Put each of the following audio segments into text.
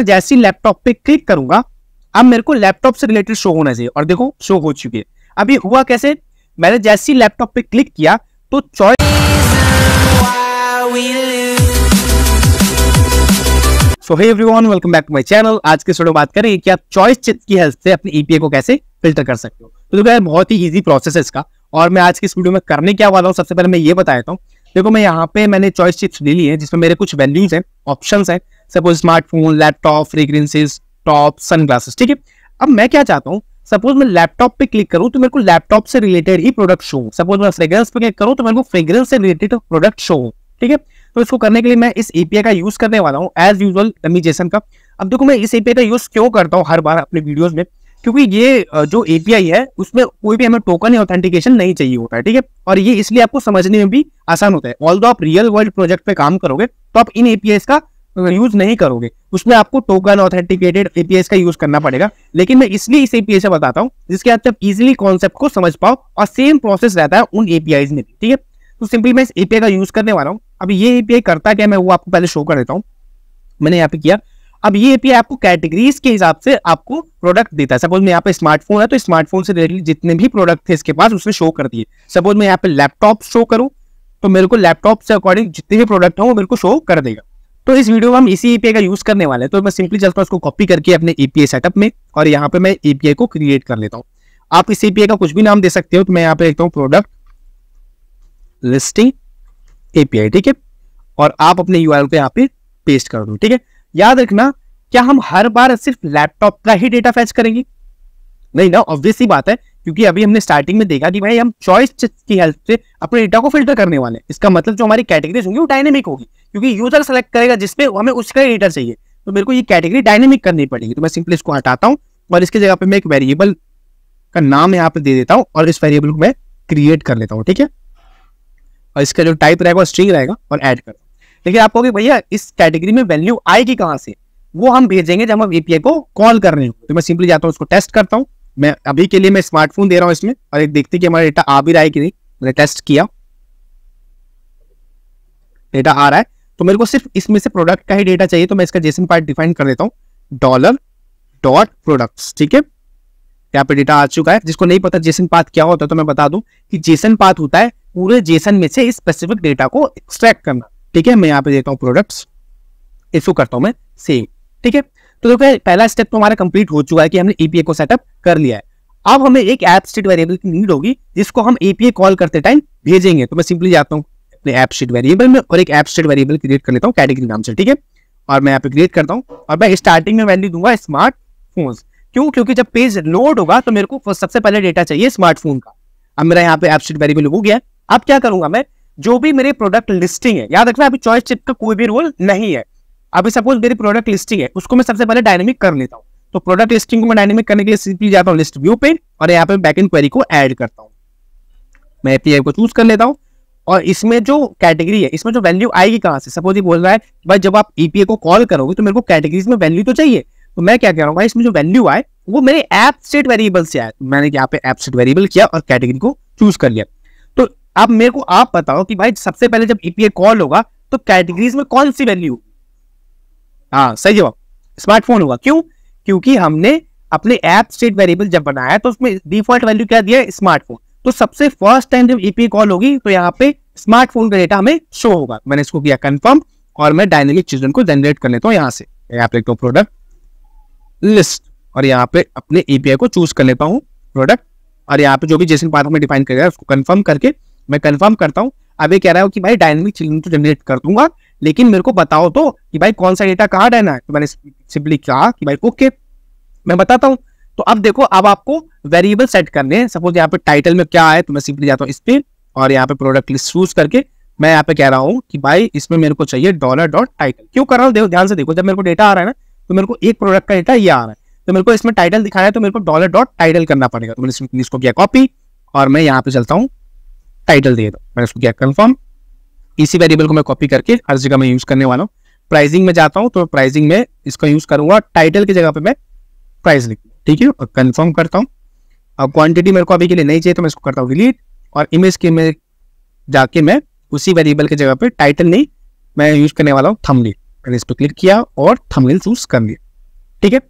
मैं जैसे ही लैपटॉप पे क्लिक करूंगा अब मेरे को लैपटॉप से रिलेटेड शो होना चाहिए और देखो शो हो चुकी है अभी हुआ कैसे मैंने जैसे ही लैपटॉप पे क्लिक किया तो choice everyone welcome back to my channel आज के वीडियो बात करेंगे कि आप चॉइस चित्र की हेल्प से अपने ईपीए e को कैसे फिल्टर कर सकते हो तो देखो यार बहुत ही इजी प्रोसेस है इसका और मैं आज के इस वीडियो में करने क्या वाला हूँ सबसे पहले मैं ये बताया था देखो मैं यहाँ पे मैंने चॉइस चिप्स ले ली है जिसमें मेरे कुछ वैल्यूज हैं ऑप्शंस हैं suppose smartphone laptop fragrances top sunglasses ठीक है अब मैं क्या चाहता हूँ सपोज मैं लैपटॉप पे क्लिक करूँ तो मेरे को लैपटॉप से रिलेटेड ही प्रोडक्ट शो सपोज मैं फ्रेग्रेंस पे क्लिक करूँ तो मेरे को फ्रेग्रेंस से रिलेटेड प्रोडक्ट शो ठीक है तो इसको करने के लिए मैं इस एपीआई का यूज करने वाला हूँ एज यूजल जैसन का अब देखो मैं इस एपीआई का यूज क्यों करता हूँ हर बार अपने वीडियोज में क्योंकि ये जो एपीआई है उसमें कोई भी हमें टोकन या ऑथेंटिकेशन नहीं चाहिए होता है ठीक है और ये इसलिए आपको समझने में भी आसान होता है ऑल आप रियल वर्ल्ड प्रोजेक्ट पे काम करोगे तो आप इन एपीआई का यूज नहीं करोगे उसमें आपको टोकन ऑथेंटिकेटेड एपीएस का यूज करना पड़ेगा लेकिन मैं इसलिए इस एपीआई से बताता हूँ जिसके आप इजिली कॉन्सेप्ट को समझ पाओ और सेम प्रोसेस रहता है उन एपीआई में ठीक है तो सिंपली मैं इस एपीआई का यूज करने वाला हूँ अब ये एपीआई करता क्या मैं वो आपको पहले शो कर देता हूँ मैंने यहाँ पे किया अब ये एपीआई आपको कैटेगरीज के हिसाब से आपको प्रोडक्ट देता है सपोज मैं यहाँ पे स्मार्टफोन है तो स्मार्टफोन से रिलेटेड जितने भी प्रोडक्ट थे इसके पास उसमें शो कर दिए सपोज मैं यहाँ पे लैपटॉप शो करूँ तो मेरे को लैपटॉप से अकॉर्डिंग जितने भी प्रोडक्ट हैं वो मेरे को शो कर देगा तो इस वीडियो में हम इसी एपीआई का यूज करने वाले हैं तो मैं सिंपली जस्ट उसको कॉपी करके अपने एपीआई सेटअप में और यहाँ पे मैं एपीआई को क्रिएट कर लेता हूँ आप इस एपीआई का कुछ भी नाम दे सकते हो तो मैं यहाँ पे देखता हूँ प्रोडक्ट लिस्टिंग एपीआई ठीक है और आप अपने यू को यहाँ पे पेस्ट कर दो ठीक है याद रखना क्या हम हर बार सिर्फ लैपटॉप का ही डेटा फैच करेंगे नहीं ना ऑब्वियसली बात है क्योंकि अभी हमने स्टार्टिंग में देखा कि भाई हम चॉइस की हेल्प से अपने डेटा को फिल्टर करने वाले हैं इसका मतलब जो हमारी कैटेगरीज होंगी वो डायनेमिक होगी क्योंकि यूजर सेलेक्ट करेगा जिसपे हमें उसका डेटा चाहिए तो मेरे को ये कैटेगरी डायनेमिक करनी पड़ेगी तो मैं सिंपली इसको हटाता हूँ और इसकी जगह पर मैं एक वेरिएबल का नाम यहाँ पे दे देता हूँ और इस वेरिएबल को मैं क्रिएट कर लेता हूँ ठीक है और इसका जो टाइप रहेगा स्ट्रिंग रहेगा और ऐड कर लेकिन आप कहोगे भैया इस कैटेगरी में वैल्यू आएगी कहाँ से वो हम भेजेंगे जब हम एपीआई को कॉल कर रहे हो तो मैं सिंपली जाता हूँ उसको टेस्ट करता हूँ मैं अभी के लिए मैं स्मार्टफोन दे रहा हूँ इसमें और एक देखते कि हमारा डेटा आ भी रहा है कि नहीं मैंने टेस्ट किया डेटा आ रहा है तो मेरे को सिर्फ इसमें से प्रोडक्ट का ही डेटा चाहिए तो मैं इसका जेसन पार्ट डिफाइन कर देता हूँ डॉलर डॉट प्रोडक्ट्स ठीक है यहाँ पे डेटा आ चुका है जिसको नहीं पता जेसन पाथ क्या होता है तो मैं बता दूं कि जेसन पाथ होता है पूरे जेसन में से स्पेसिफिक डेटा को एक्सट्रैक्ट करना ठीक है मैं यहाँ पे देता हूँ प्रोडक्ट्स इसको करता हूँ मैं सेव ठीक है तो देखो तो पहला स्टेप तो हमारा कंप्लीट हो चुका है कि हमने एपीए को सेटअप कर लिया है अब हमें एक ऐप स्टेट वेरिएबल की नीड होगी जिसको हम एपीए कॉल करते टाइम भेजेंगे तो मैं सिंपली जाता हूँ अपने ऐप स्टेट वेरिएबल में और एक ऐप स्टेट वेरिएबल क्रिएट कर लेता हूँ कैटेगरी नाम से ठीक है और मैं यहाँ पे क्रिएट करता हूँ और मैं स्टार्टिंग में वैल्यू दूंगा स्मार्टफोन क्यों क्योंकि जब पेज लोड होगा तो मेरे को सबसे पहले डेटा चाहिए स्मार्टफोन का अब मेरा यहाँ पे ऐप स्टेट वेरिएबल हो गया अब क्या करूंगा मैं जो भी मेरे प्रोडक्ट लिस्टिंग है याद रखना अभी चॉइस चिप का कोई भी रोल नहीं है अभी सपोज मेरी प्रोडक्ट लिस्टिंग है उसको मैं सबसे पहले डायनेमिक कर लेता हूँ तो प्रोडक्ट लिस्टिंग को मैं डायनेमिक करने के लिए सिंपली जाता हूँ लिस्ट व्यू पे और यहाँ पे बैक इन क्वेरी को एड करता हूँ मैं पी को चूज कर लेता हूँ और इसमें जो कैटेगरी है इसमें जो वैल्यू आएगी कहाँ से सपोज ये बोल रहा है भाई जब आप ईपीए e को कॉल करोगे तो मेरे को कैटेगरीज में वैल्यू तो चाहिए तो मैं क्या कह रहा हूँ भाई इसमें जो वैल्यू आए वो मेरे ऐप सेट वेरिएबल से आए तो मैंने यहाँ पे ऐप सेट वेरिएबल किया और कैटेगरी को चूज कर लिया तो अब मेरे को आप बताओ कि भाई सबसे पहले जब ईपीए e कॉल होगा तो कैटेगरीज में कौन सी वैल्यू हाँ सही जवाब स्मार्टफोन होगा क्यों क्योंकि हमने अपने ऐप स्टेट वेरिएबल जब बनाया तो उसमें डिफॉल्ट वैल्यू क्या दिया है स्मार्टफोन तो सबसे फर्स्ट टाइम जब ईपीआई e कॉल होगी तो यहाँ पे स्मार्टफोन का डेटा हमें शो होगा मैंने इसको किया कंफर्म और मैं डायनेमिक चिल्ड्रन को जनरेट कर लेता हूँ यहाँ से यहाँ पे लिखता हूँ प्रोडक्ट लिस्ट और यहाँ पे अपने ईपीआई e को चूज कर लेता हूँ प्रोडक्ट और यहाँ पे जो भी जैसे पार्थ में डिफाइन करेगा उसको कन्फर्म करके मैं कन्फर्म करता हूँ अब ये कह रहा हूँ कि भाई डायनेमिक चिल्ड्रन को जनरेट कर दूंगा लेकिन मेरे को बताओ तो कि भाई कौन सा डेटा कहाँ रहना है तो मैंने सिंपली कहा कि भाई ओके मैं बताता हूँ तो अब देखो अब आपको वेरिएबल सेट करने हैं सपोज यहाँ पे टाइटल में क्या है तो मैं सिंपली जाता हूँ इस पर और यहाँ पे प्रोडक्ट लिस्ट चूज करके मैं यहाँ पे कह रहा हूँ कि भाई इसमें मेरे को चाहिए डॉलर डॉट टाइटल क्यों कर रहा हूँ देखो ध्यान से देखो जब मेरे को डेटा आ रहा है ना तो मेरे को एक प्रोडक्ट का डेटा ये आ रहा है तो मेरे को इसमें टाइटल रहा है तो मेरे को डॉलर डॉट टाइटल करना पड़ेगा तो मैंने इसको किया कॉपी और मैं यहाँ पे चलता हूँ टाइटल दे दो मैंने इसको किया कन्फर्म इसी वेरिएबल को मैं कॉपी करके हर जगह में यूज करने वाला हूँ प्राइसिंग में जाता हूँ तो प्राइसिंग में इसका यूज करूंगा टाइटल की जगह पर मैं प्राइस लिख ठीक है और कंफर्म करता हूँ और क्वान्टिटी मेरे को अभी के लिए नहीं चाहिए तो मैं इसको करता हूँ डिलीट और इमेज के में जाके मैं उसी वेरिएबल की जगह पे टाइटल नहीं मैं यूज करने वाला हूँ थमलिल मैंने इस पर क्लिक किया और थमलिल चूज कर लिया ठीक है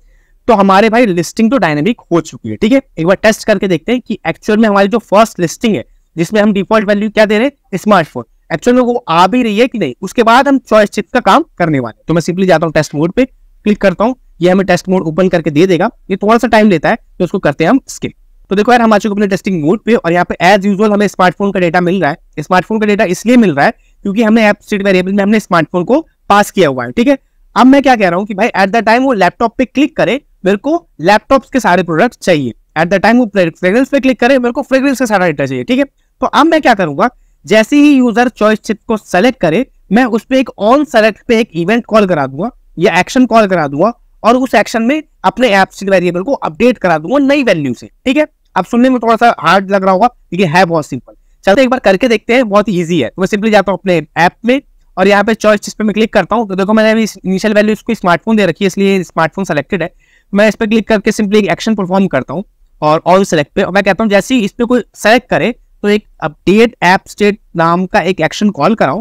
तो हमारे भाई लिस्टिंग तो डायनेमिक हो चुकी है ठीक है एक बार टेस्ट करके देखते हैं कि एक्चुअल में हमारी जो फर्स्ट लिस्टिंग है जिसमें हम डिफॉल्ट वैल्यू क्या दे रहे हैं स्मार्टफोन एक्चुअल में वो आ भी रही है कि नहीं उसके बाद हम चॉइस चिप का काम करने वाले तो मैं सिंपली जाता हूँ टेस्ट मोड पे क्लिक करता हूँ ये हमें टेस्ट मोड ओपन करके दे देगा ये थोड़ा सा टाइम लेता है तो उसको करते हैं हम स्किप तो देखो यार हम आ चुके अपने टेस्टिंग मोड पे और यहाँ पे एज यूजल हमें स्मार्टफोन का डेटा मिल रहा है स्मार्टफोन का डेटा इसलिए मिल रहा है क्योंकि हमने एप स्टेट वेरिएबल में हमने स्मार्टफोन को पास किया हुआ है ठीक है अब मैं क्या कह रहा हूँ कि भाई एट द टाइम वो लैपटॉप पे क्लिक करे मेरे को लैपटॉप के सारे प्रोडक्ट चाहिए एट द टाइम वो फ्रेग्रेंस पे क्लिक करे मेरे को फ्रेग्रेंस का सारा डेटा चाहिए ठीक है तो अब मैं क्या करूंगा जैसे ही यूजर चॉइस चिप को सेलेक्ट करे मैं उस पर एक ऑन सेलेक्ट पे एक इवेंट कॉल करा दूंगा या एक्शन कॉल करा दूंगा और उस एक्शन में अपने एब्स्ट्रिक वेरिएबल को अपडेट करा दूंगा नई वैल्यू से ठीक है अब सुनने में थोड़ा सा हार्ड लग रहा होगा लेकिन है बहुत सिंपल चलते एक बार करके देखते हैं बहुत ईजी है मैं सिंपली जाता हूँ अपने ऐप में और यहाँ पे चॉइस जिस पे मैं क्लिक करता हूँ तो देखो मैंने इनिशियल वैल्यू इसको स्मार्टफोन दे रखी है इसलिए स्मार्टफोन सेलेक्टेड है मैं इस पर क्लिक करके सिंपली एक एक्शन परफॉर्म करता हूँ और ऑल सेलेक्ट पे और मैं कहता हूँ जैसे ही इस पर कोई सेलेक्ट करे तो एक अपडेट एप स्टेट नाम का एक एक्शन कॉल कराओ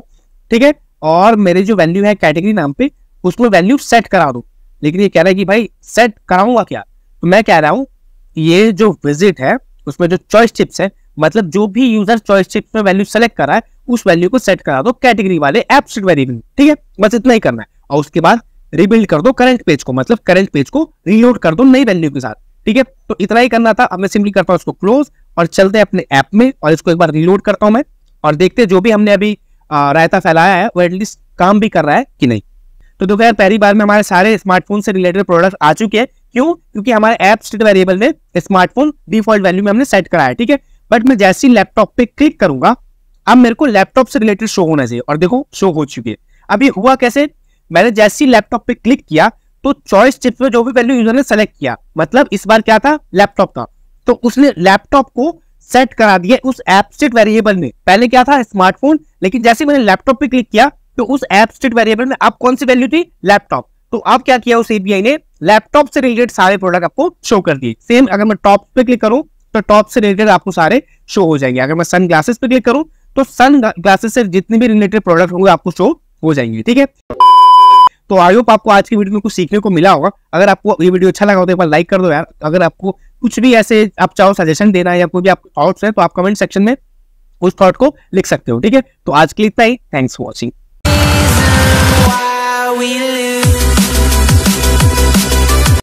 ठीक है और मेरे जो वैल्यू है कैटेगरी नाम पे उसमें वैल्यू सेट करा दो लेकिन ये कह रहा है कि भाई सेट कराऊंगा क्या तो मैं कह रहा हूँ ये जो विजिट है उसमें जो चॉइस चिप्स है मतलब जो भी यूजर चॉइस चिप्स में वैल्यू सेलेक्ट करा है उस वैल्यू को सेट करा दो कैटेगरी वाले एप स्टेट वेरिएबल ठीक है बस इतना ही करना है और उसके बाद रिबिल्ड कर दो करंट पेज को मतलब करंट पेज को रीलोड कर दो नई वैल्यू के साथ ठीक है तो इतना ही करना था अब मैं सिंपली करता हूँ उसको क्लोज और चलते हैं अपने ऐप में और इसको एक बार रिलोड करता हूँ मैं और देखते हैं जो भी हमने अभी रायता फैलाया है वो एटलीस्ट काम भी कर रहा है कि नहीं तो देखो यार पहली बार में हमारे सारे स्मार्टफोन से रिलेटेड प्रोडक्ट आ चुके हैं क्यों क्योंकि हमारे ऐप स्टेट वेरिएबल में स्मार्टफोन डिफॉल्ट वैल्यू में हमने सेट कराया है ठीक है बट मैं जैसे ही लैपटॉप पे क्लिक करूंगा अब मेरे को लैपटॉप से रिलेटेड शो होना चाहिए और देखो शो हो चुकी है अभी हुआ कैसे मैंने जैसे ही लैपटॉप पे क्लिक किया तो चॉइस चिप में जो भी वैल्यू यूजर ने सेलेक्ट किया मतलब इस बार क्या था लैपटॉप का तो उसने लैपटॉप को सेट करा दिया उस एपस्टेट वेरिएबल में पहले क्या था स्मार्टफोन लेकिन जैसे मैंने लैपटॉप पे क्लिक किया तो उस एपस्टेट वेरिएबल में अब कौन सी वैल्यू थी लैपटॉप तो अब क्या किया उस एपीआई ने लैपटॉप से रिलेटेड सारे प्रोडक्ट आपको शो कर दिए सेम अगर मैं टॉप पे क्लिक करूँ तो टॉप से रिलेटेड आपको सारे शो हो जाएंगे अगर मैं सन ग्लासेस पे क्लिक करूँ तो सन ग्लासेस से जितने भी रिलेटेड प्रोडक्ट होंगे आपको शो हो जाएंगे ठीक है तो आई होप आपको आज की वीडियो में कुछ सीखने को मिला होगा अगर आपको ये वीडियो अच्छा लगा हो तो एक बार लाइक कर दो यार अगर आपको कुछ भी ऐसे आप चाहो सजेशन देना है या कोई भी आपके थॉट्स है तो आप कमेंट सेक्शन में उस थॉट को लिख सकते हो ठीक है तो आज के लिए इतना ही थैंक्स फॉर वॉचिंग